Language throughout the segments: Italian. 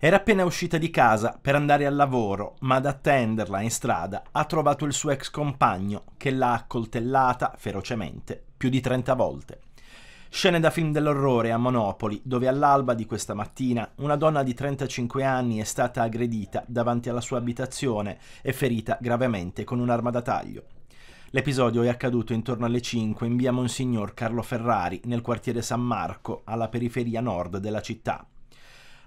Era appena uscita di casa per andare al lavoro, ma ad attenderla in strada ha trovato il suo ex compagno che l'ha accoltellata ferocemente più di 30 volte. Scene da film dell'orrore a Monopoli, dove all'alba di questa mattina una donna di 35 anni è stata aggredita davanti alla sua abitazione e ferita gravemente con un'arma da taglio. L'episodio è accaduto intorno alle 5 in via Monsignor Carlo Ferrari, nel quartiere San Marco, alla periferia nord della città.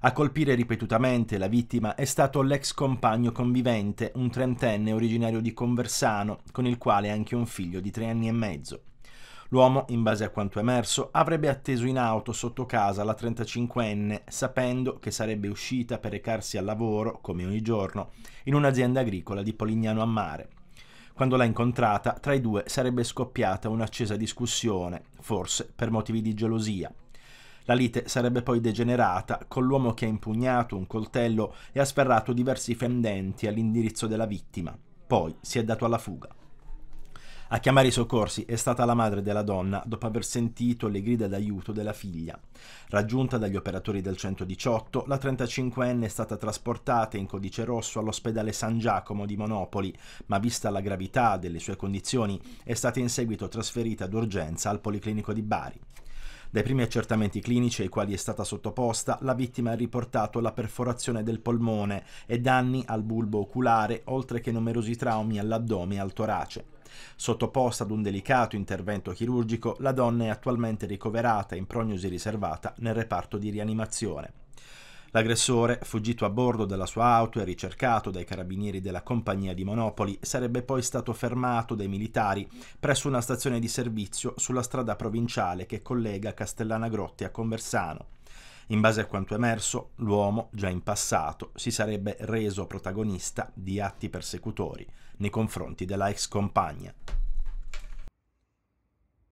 A colpire ripetutamente la vittima è stato l'ex compagno convivente, un trentenne originario di Conversano, con il quale ha anche un figlio di tre anni e mezzo. L'uomo, in base a quanto emerso, avrebbe atteso in auto sotto casa la 35enne, sapendo che sarebbe uscita per recarsi al lavoro, come ogni giorno, in un'azienda agricola di Polignano a Mare. Quando l'ha incontrata, tra i due sarebbe scoppiata un'accesa discussione, forse per motivi di gelosia. La lite sarebbe poi degenerata con l'uomo che ha impugnato un coltello e ha sferrato diversi fendenti all'indirizzo della vittima. Poi si è dato alla fuga. A chiamare i soccorsi è stata la madre della donna dopo aver sentito le grida d'aiuto della figlia. Raggiunta dagli operatori del 118, la 35enne è stata trasportata in codice rosso all'ospedale San Giacomo di Monopoli, ma vista la gravità delle sue condizioni è stata in seguito trasferita d'urgenza al Policlinico di Bari. Dai primi accertamenti clinici ai quali è stata sottoposta, la vittima ha riportato la perforazione del polmone e danni al bulbo oculare, oltre che numerosi traumi all'addome e al torace. Sottoposta ad un delicato intervento chirurgico, la donna è attualmente ricoverata in prognosi riservata nel reparto di rianimazione. L'aggressore, fuggito a bordo della sua auto e ricercato dai carabinieri della compagnia di Monopoli, sarebbe poi stato fermato dai militari presso una stazione di servizio sulla strada provinciale che collega Castellana Grotti a Conversano. In base a quanto emerso, l'uomo, già in passato, si sarebbe reso protagonista di atti persecutori nei confronti della ex compagna.